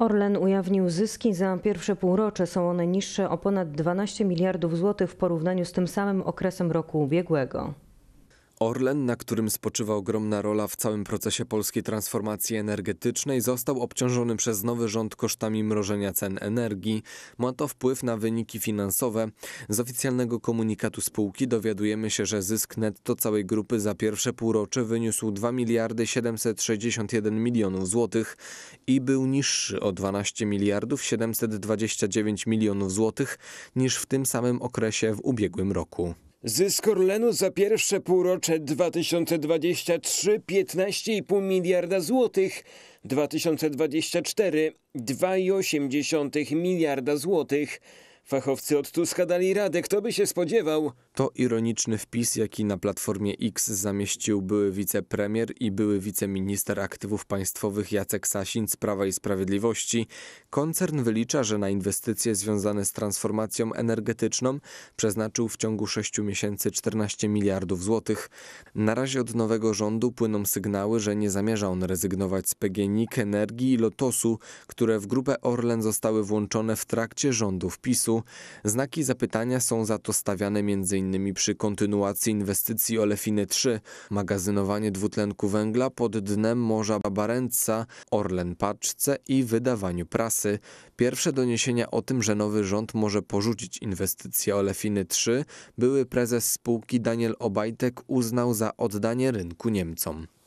Orlen ujawnił zyski za pierwsze półrocze. Są one niższe o ponad 12 miliardów złotych w porównaniu z tym samym okresem roku ubiegłego. Orlen, na którym spoczywa ogromna rola w całym procesie polskiej transformacji energetycznej, został obciążony przez nowy rząd kosztami mrożenia cen energii. Ma to wpływ na wyniki finansowe. Z oficjalnego komunikatu spółki dowiadujemy się, że zysk netto całej grupy za pierwsze półrocze wyniósł 2 miliardy 761 milionów złotych i był niższy o 12 miliardów 729 milionów złotych niż w tym samym okresie w ubiegłym roku. Zysk Orlenu za pierwsze półrocze 2023 15,5 miliarda złotych, 2024 2,8 miliarda złotych. Fachowcy od Tuska dali radę, kto by się spodziewał? To ironiczny wpis, jaki na Platformie X zamieścił były wicepremier i były wiceminister aktywów państwowych Jacek Sasin z Prawa i Sprawiedliwości. Koncern wylicza, że na inwestycje związane z transformacją energetyczną przeznaczył w ciągu 6 miesięcy 14 miliardów złotych. Na razie od nowego rządu płyną sygnały, że nie zamierza on rezygnować z PGNiG, Energii i Lotosu, które w grupę Orlen zostały włączone w trakcie rządów PiSu. Znaki zapytania są za to stawiane m.in. przy kontynuacji inwestycji Olefiny 3, magazynowanie dwutlenku węgla pod dnem Morza Barentsa, Orlen Paczce i wydawaniu prasy. Pierwsze doniesienia o tym, że nowy rząd może porzucić inwestycje Olefiny 3, były prezes spółki Daniel Obajtek uznał za oddanie rynku Niemcom.